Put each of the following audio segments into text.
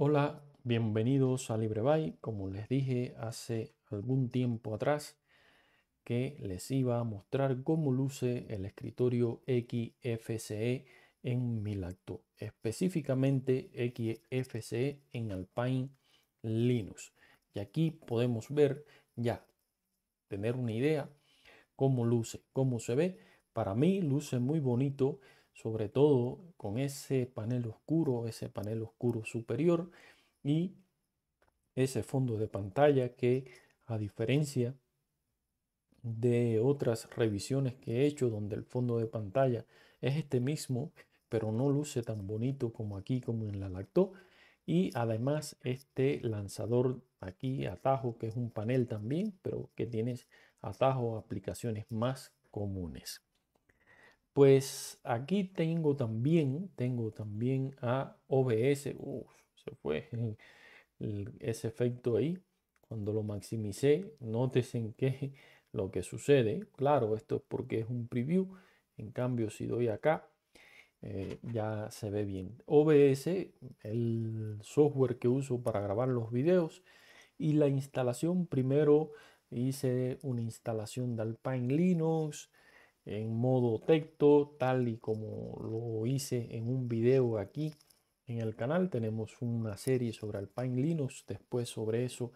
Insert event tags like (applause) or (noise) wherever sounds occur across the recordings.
Hola, bienvenidos a LibreBuy, Como les dije hace algún tiempo atrás que les iba a mostrar cómo luce el escritorio XFCE en Milacto, específicamente XFCE en Alpine Linux. Y aquí podemos ver ya, tener una idea cómo luce, cómo se ve. Para mí luce muy bonito sobre todo con ese panel oscuro, ese panel oscuro superior y ese fondo de pantalla que a diferencia de otras revisiones que he hecho donde el fondo de pantalla es este mismo pero no luce tan bonito como aquí como en la lacto y además este lanzador aquí atajo que es un panel también pero que tienes atajo a aplicaciones más comunes pues aquí tengo también, tengo también a OBS. se fue ese efecto ahí. Cuando lo maximicé, noten que (laughs) lo que sucede, claro, esto es porque es un preview. En cambio, si doy acá, eh, ya se ve bien. OBS, el software que uso para grabar los videos y la instalación, primero hice una instalación de Alpine Linux, en modo texto, tal y como lo hice en un video aquí en el canal. Tenemos una serie sobre Alpine Linux. Después sobre eso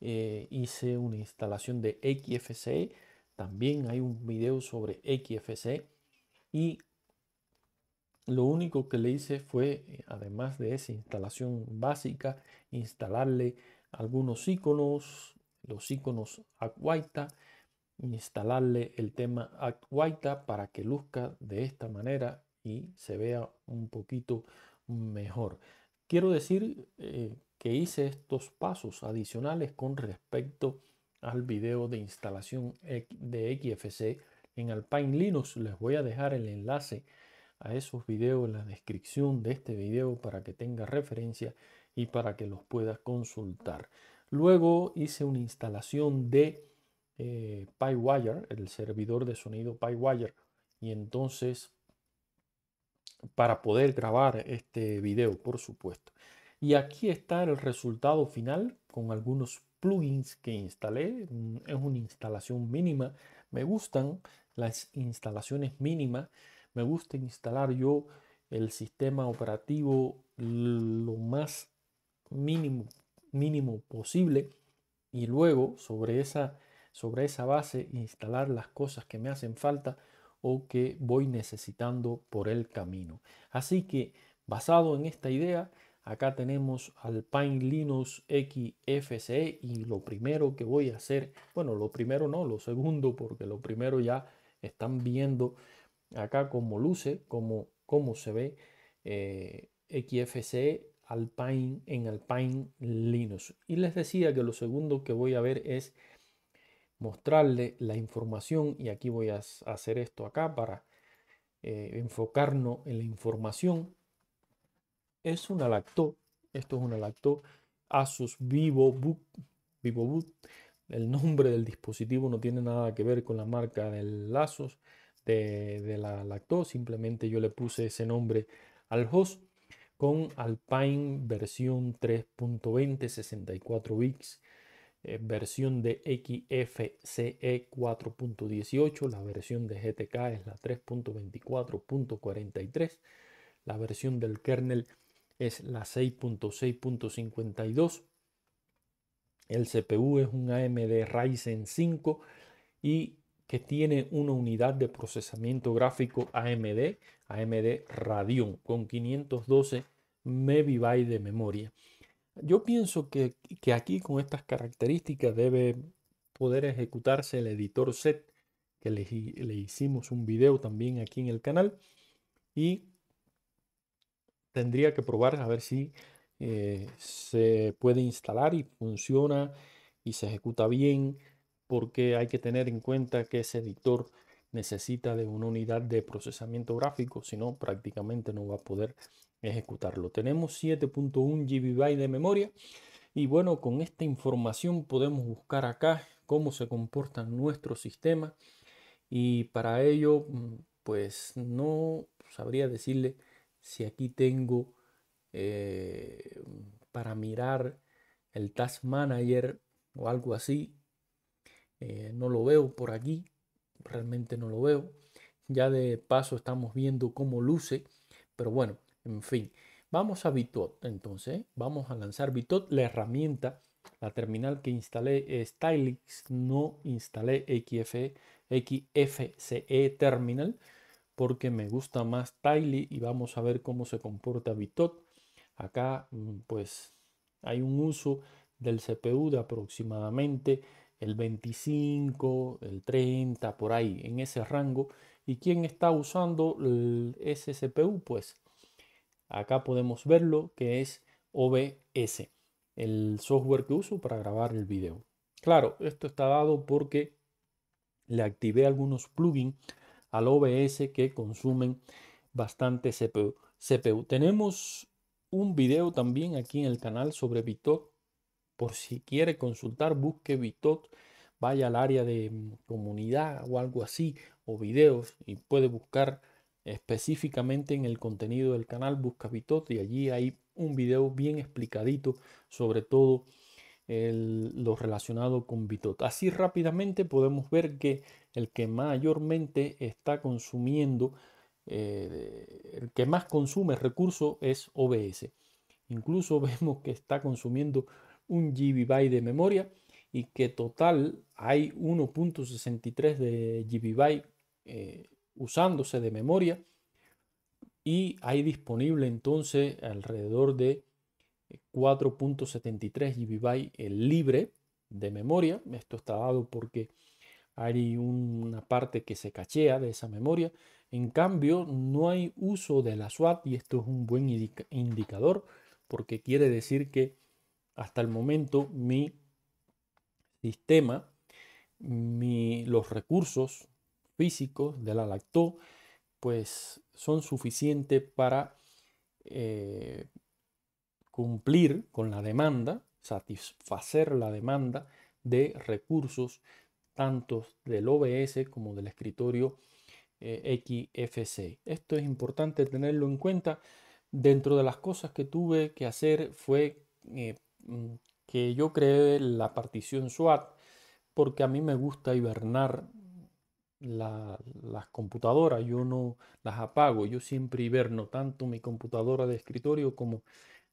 eh, hice una instalación de XFCE. También hay un video sobre XFCE. Y lo único que le hice fue, eh, además de esa instalación básica, instalarle algunos iconos, los iconos Aquaita, instalarle el tema Act White para que luzca de esta manera y se vea un poquito mejor. Quiero decir eh, que hice estos pasos adicionales con respecto al video de instalación de XFC en Alpine Linux. Les voy a dejar el enlace a esos videos en la descripción de este video para que tenga referencia y para que los puedas consultar. Luego hice una instalación de eh, PyWire, el servidor de sonido PyWire, y entonces para poder grabar este video, por supuesto. Y aquí está el resultado final con algunos plugins que instalé. Mm, es una instalación mínima. Me gustan las instalaciones mínimas. Me gusta instalar yo el sistema operativo lo más mínimo, mínimo posible. Y luego sobre esa sobre esa base instalar las cosas que me hacen falta o que voy necesitando por el camino. Así que basado en esta idea, acá tenemos Alpine Linux XFCE y lo primero que voy a hacer, bueno, lo primero no, lo segundo, porque lo primero ya están viendo acá cómo luce, cómo, cómo se ve eh, XFCE Alpine en Alpine Linux. Y les decía que lo segundo que voy a ver es mostrarle la información y aquí voy a hacer esto acá para eh, enfocarnos en la información. Es una lacto, esto es una lacto Asus Vivo VivoBook. El nombre del dispositivo no tiene nada que ver con la marca del Asus de, de la lacto, simplemente yo le puse ese nombre al host con Alpine versión 3.20 64 bits eh, versión de XFCE 4.18, la versión de GTK es la 3.24.43, la versión del kernel es la 6.6.52, el CPU es un AMD Ryzen 5 y que tiene una unidad de procesamiento gráfico AMD, AMD Radeon, con 512 MB de memoria. Yo pienso que, aquí con estas características debe poder ejecutarse el editor set, que le, hicimos un video también aquí en el canal. Y tendría que probar a ver si eh, se puede instalar y funciona y se ejecuta bien, porque hay que tener en cuenta que ese editor necesita de una unidad de procesamiento gráfico, si no prácticamente no va a poder ejecutarlo. Tenemos 7.1 GB de memoria y bueno, con esta información podemos buscar acá cómo se comporta nuestro sistema y para ello mm, pues no sabría decirle si aquí tengo eh, para mirar el Task Manager o algo así. Eh, no lo veo por aquí, realmente no lo veo. Ya de paso estamos viendo cómo luce, pero bueno, en fin, vamos a Bitot. Entonces, vamos a lanzar Bitot, la herramienta, la terminal que instalé es eh, Stylix, no instalé XFCE Terminal porque me gusta más Tiley y vamos a ver cómo se comporta Bitot. Acá mm, pues hay un uso del CPU de aproximadamente el 25, el 30, por ahí, en ese rango. ¿Y quién está usando ese CPU? Pues Acá podemos verlo que es OBS, el software que uso para grabar el video. Claro, esto está dado porque le activé algunos plugins al OBS que consumen bastante CPU. CPU. Tenemos un video también aquí en el canal sobre Bitot. Por si quiere consultar, busque Bitot, vaya al área de mm, comunidad o algo así, o videos, y puede buscar específicamente en el contenido del canal Busca Bitot y allí hay un video bien explicadito sobre todo lo relacionado con Bitot. Así rápidamente podemos ver que el que mayormente está consumiendo, eh, el que más consume recursos es OBS. Incluso (laughs) vemos que está consumiendo un GB de memoria y que total hay 1.63 de GB usándose de memoria y hay disponible entonces alrededor de 4.73 eh, GB eh, libre de memoria. Esto está dado porque hay una parte que se cachea de esa memoria. En cambio, no hay uso de la SWAT y esto es un buen indicador porque quiere decir que hasta el momento mi sistema, mi, los recursos físicos de la lacto, pues son suficientes para eh, cumplir con la demanda, satisfacer la demanda de recursos tanto del OBS como del escritorio eh, XFC. Esto es importante tenerlo en cuenta. Dentro de las cosas que tuve que hacer fue eh, mm, que yo creé la partición SWAT porque a mí me gusta hibernar las computadoras, yo no las apago, yo siempre hiberno tanto mi computadora de escritorio como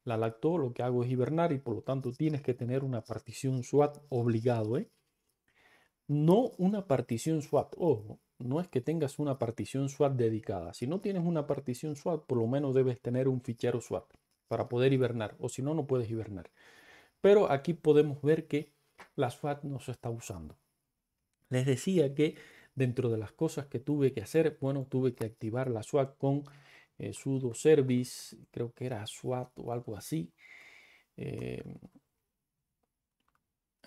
la lacto, lo que hago es hibernar y por lo tanto tienes que tener una partición SWAT obligado, ¿eh? No una partición SWAT, ojo, no es que tengas una partición SWAT dedicada. Si no tienes una partición SWAT, por lo menos debes tener un fichero SWAT para poder hibernar, o si no, no puedes hibernar. Pero aquí podemos ver que la SWAT no se está usando. Les decía que Dentro de las cosas que tuve que hacer, bueno, tuve que activar la SWAT con eh, sudo service, creo que era SWAT o algo así. Eh,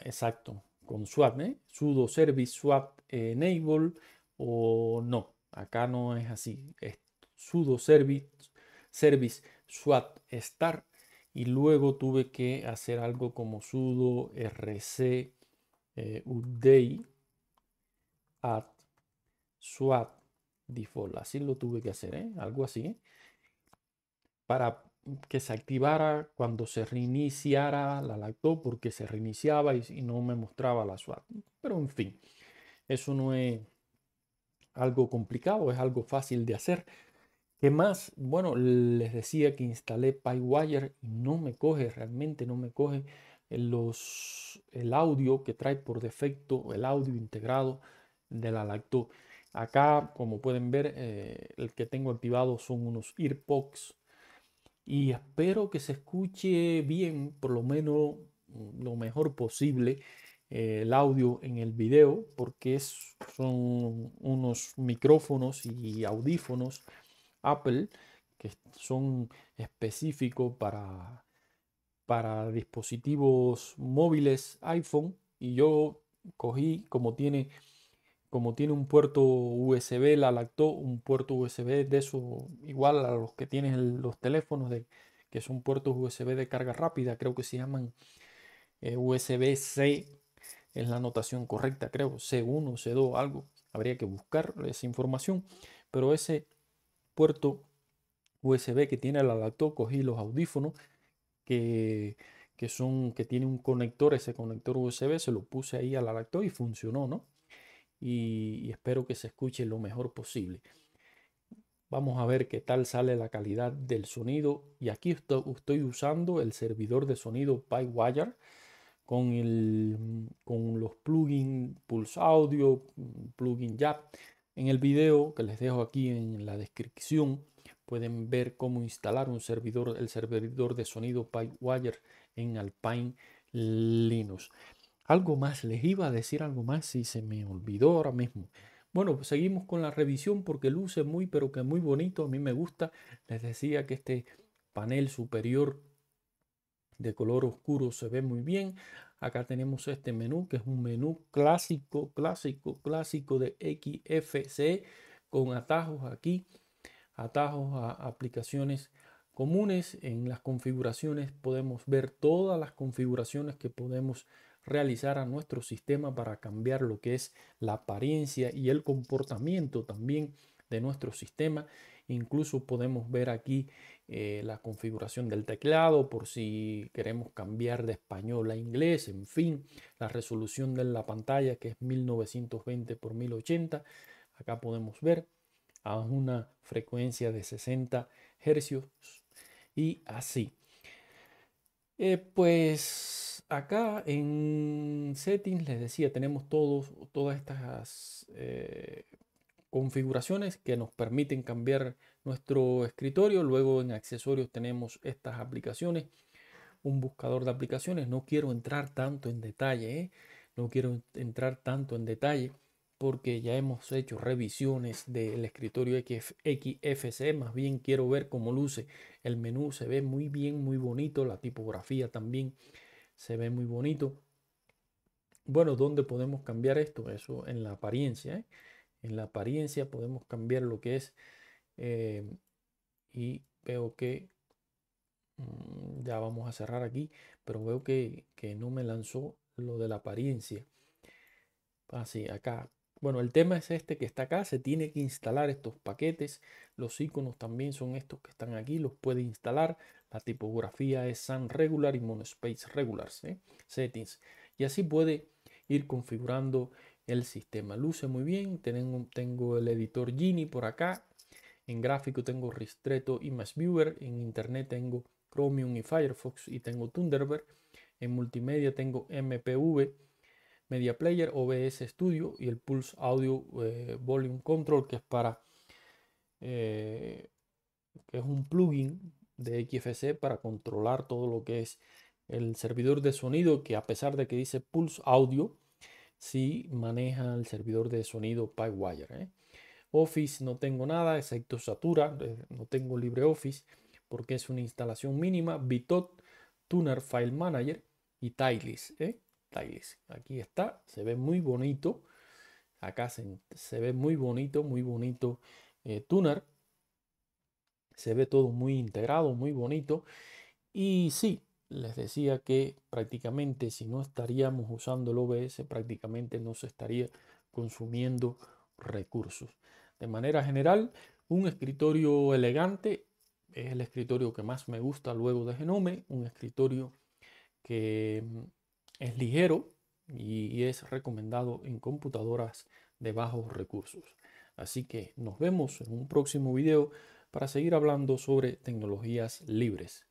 exacto, con SWAT, ¿eh? sudo service SWAT enable o no. Acá no es así. Es sudo service, service SWAT start y luego tuve que hacer algo como sudo rc eh, update at SWAT default. Así lo tuve que hacer, ¿eh? algo así. Para que se activara cuando se reiniciara la laptop porque se reiniciaba y, no me mostraba la SWAT. Pero en fin, eso no es algo complicado, es algo fácil de hacer. ¿Qué más? Bueno, les decía que instalé PyWire y no me coge, realmente no me coge los, el audio que trae por defecto, el audio integrado de la laptop. Acá, como pueden ver, eh, el que tengo activado son unos earpods y espero que se escuche bien, por lo menos mm, lo mejor posible, eh, el audio en el video, porque son unos micrófonos y audífonos Apple que son específicos para, para dispositivos móviles iPhone y yo cogí como tiene como tiene un puerto USB, la Lacto, un puerto USB de eso igual a los que tienen los teléfonos, de, que son puertos USB de carga rápida, creo que se llaman eh, USB-C, es la notación correcta, creo, C1, C2, algo, habría que buscar esa información, pero ese puerto USB que tiene la Lacto, cogí los audífonos que, que son, que tiene un conector, ese conector USB, se lo puse ahí a la Lacto y funcionó, ¿no? y, espero que se escuche lo mejor posible. Vamos a ver qué tal sale la calidad del sonido. Y aquí estoy, estoy usando el servidor de sonido PyWire con, con los plugins Pulse Audio, plugin ya En el video que les dejo aquí en la descripción pueden ver cómo instalar un servidor, el servidor de sonido PyWire en Alpine Linux. Algo más, les iba a decir algo más y se me olvidó ahora mismo. Bueno, pues seguimos con la revisión porque luce muy, pero que muy bonito, a mí me gusta. Les decía que este panel superior de color oscuro se ve muy bien. Acá tenemos este menú que es un menú clásico, clásico, clásico de XFC con atajos aquí, atajos a aplicaciones comunes. En las configuraciones podemos ver todas las configuraciones que podemos realizar a nuestro sistema para cambiar lo que es la apariencia y el comportamiento también de nuestro sistema. Incluso podemos ver aquí eh, la configuración del teclado por si queremos cambiar de español a inglés, en fin, la resolución de la pantalla que es 1920 x 1080. Acá podemos ver a una frecuencia de 60 hercios y así. Eh, pues acá en settings les decía, tenemos todas estas eh, configuraciones que nos permiten cambiar nuestro escritorio. Luego en accesorios tenemos estas aplicaciones, un buscador de aplicaciones. No quiero entrar tanto en detalle, ¿eh? no quiero entrar tanto en detalle porque ya hemos hecho revisiones del escritorio XF, XFC, más bien quiero ver cómo luce el menú, se ve muy bien, muy bonito, la tipografía también se ve muy bonito. Bueno, ¿dónde podemos cambiar esto? Eso en la apariencia. ¿eh? En la apariencia podemos cambiar lo que es. Eh, y veo que mm, ya vamos a cerrar aquí, pero veo que, que no me lanzó lo de la apariencia. Así, ah, acá bueno, el tema es este que está acá, se tiene que instalar estos paquetes, los iconos también son estos que están aquí, los puede instalar, la tipografía es Sun Regular y Monospace Regular ¿eh? Settings, y así puede ir configurando el sistema. Luce muy bien, tengo, el editor Gini por acá, en gráfico tengo Ristretto Image Viewer, en internet tengo Chromium y Firefox y tengo Thunderbird, en multimedia tengo MPV, Media Player, OBS Studio y el Pulse Audio eh, Volume Control, que es para eh, que es un plugin de XFC para controlar todo lo que es el servidor de sonido, que a pesar de que dice Pulse Audio, sí maneja el servidor de sonido PyWire. ¿eh? Office no tengo nada, excepto Satura, no tengo LibreOffice porque es una instalación mínima, Bitot, Tuner File Manager y tylis Aquí está, se ve muy bonito. Acá se, ve muy bonito, muy bonito eh, tuner. Se ve todo muy integrado, muy bonito. Y sí, les decía que prácticamente si no estaríamos usando el OBS, prácticamente no se estaría consumiendo recursos. De manera general, un escritorio elegante es el escritorio que más me gusta luego de Genome, un escritorio que es ligero y es recomendado en computadoras de bajos recursos. Así que nos vemos en un próximo video para seguir hablando sobre tecnologías libres.